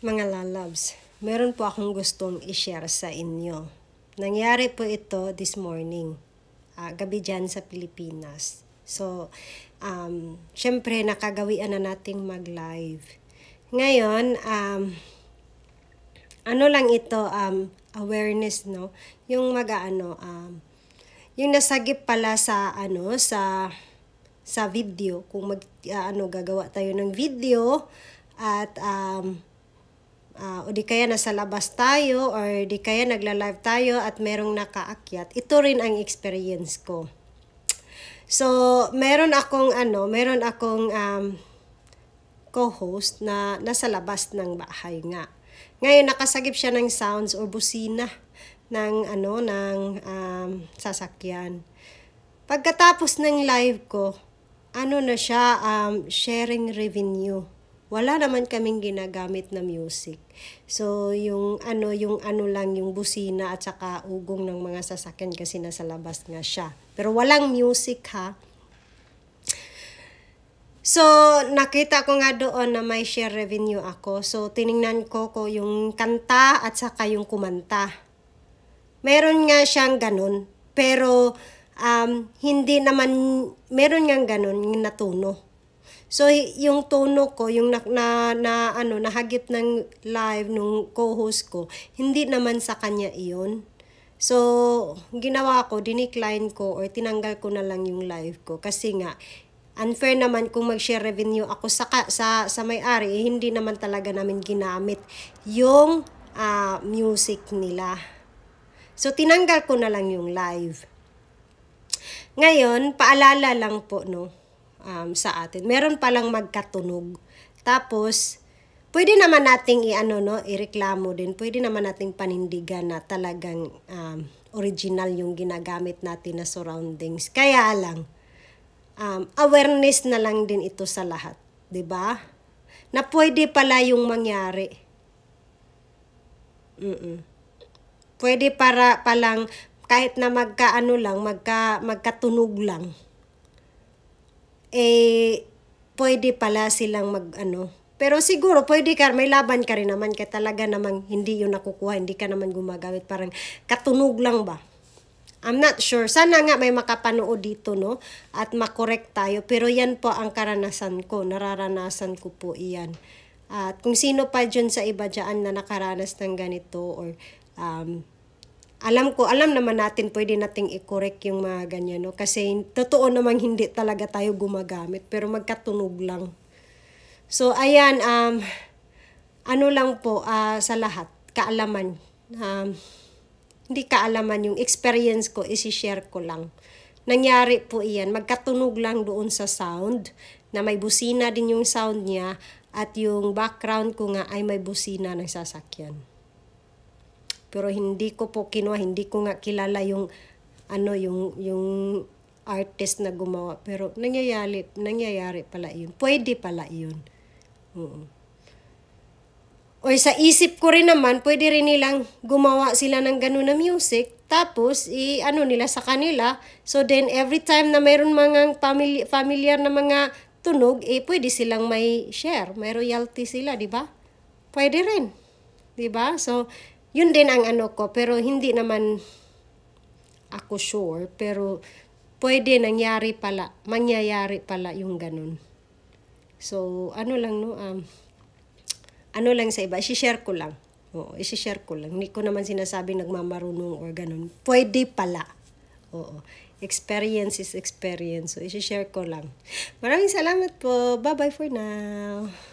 Mga lalabs, meron po akong gustong i-share sa inyo. Nangyari po ito this morning, uh, gabi dyan sa Pilipinas. So, um, syempre nakagawian na nating mag-live. Ngayon, um, ano lang ito, um, awareness, no? Yung mag-ano, um, yung nasagip pala sa, ano, sa, sa video. Kung mag, uh, ano, gagawa tayo ng video at, um, uh, o di kaya nasa labas tayo or di kaya nagla-live tayo at merong nakaakyat. Ito rin ang experience ko. So, meron akong ano, meron akong um, co-host na nasa labas ng bahay nga. Ngayon nakasagip siya ng sounds or busina ng ano ng um, sasakyan. Pagkatapos ng live ko, ano na siya um, sharing revenue wala naman kaming ginagamit na music. So, yung ano, yung ano lang, yung busina at saka ugong ng mga sasakyan kasi nasa labas nga siya. Pero walang music ha. So, nakita ko nga doon na may share revenue ako. So, tiningnan ko ko yung kanta at saka yung kumanta. Meron nga siyang ganun. Pero, um, hindi naman, meron nga ganun yung natuno. So yung tono ko, yung na, na, na ano nahagip ng live nung co-host ko, hindi naman sa kanya iyon. So ginawa ko, dinecline ko or tinanggal ko na lang yung live ko kasi nga unfair naman kung mag-share revenue ako sa sa sa may-ari, eh, hindi naman talaga namin ginamit yung uh, music nila. So tinanggal ko na lang yung live. Ngayon, paalala lang po no um, sa atin. Meron palang magkatunog. Tapos, pwede naman nating i-ano, no, ireklamo din. Pwede naman nating panindigan na talagang um, original yung ginagamit natin na surroundings. Kaya lang, um, awareness na lang din ito sa lahat. 'di ba? Na pwede pala yung mangyari. Mm-mm. Pwede para palang kahit na magkaano lang, magka magkatunog lang eh, pwede pala silang mag, ano, pero siguro, pwede ka, may laban ka rin naman, kaya talaga namang hindi yun nakukuha, hindi ka naman gumagamit, parang katunog lang ba? I'm not sure. Sana nga may makapanood dito, no? At makorek tayo. Pero yan po ang karanasan ko. Nararanasan ko po iyan. At kung sino pa dyan sa iba dyan na nakaranas ng ganito or um, alam ko, alam naman natin pwede nating i-correct yung mga ganyan, no? Kasi totoo namang hindi talaga tayo gumagamit, pero magkatunog lang. So, ayan, um, ano lang po uh, sa lahat, kaalaman. Um, hindi kaalaman, yung experience ko, isi-share ko lang. Nangyari po iyan, magkatunog lang doon sa sound, na may busina din yung sound niya, at yung background ko nga ay may busina ng sasakyan pero hindi ko po kinuha, hindi ko nga kilala yung ano yung yung artist na gumawa pero nangyayari nangyayari pala yun. Pwede pala yun. Oo. O sa isip ko rin naman, pwede rin nilang gumawa sila ng ganun na music tapos, i-ano nila sa kanila. So then, every time na mayroon mga family, familiar na mga tunog, eh, pwede silang may share. May royalty sila, di ba? Pwede rin. Di ba? So, yun din ang ano ko, pero hindi naman ako sure, pero pwede nangyari pala, mangyayari pala yung ganun. So, ano lang no, um, ano lang sa iba, i share ko lang. Oo, i share ko lang. Hindi ko naman sinasabi nagmamarunong or ganun. Pwede pala. Oo. Experience is experience. So, i share ko lang. Maraming salamat po. Bye-bye for now.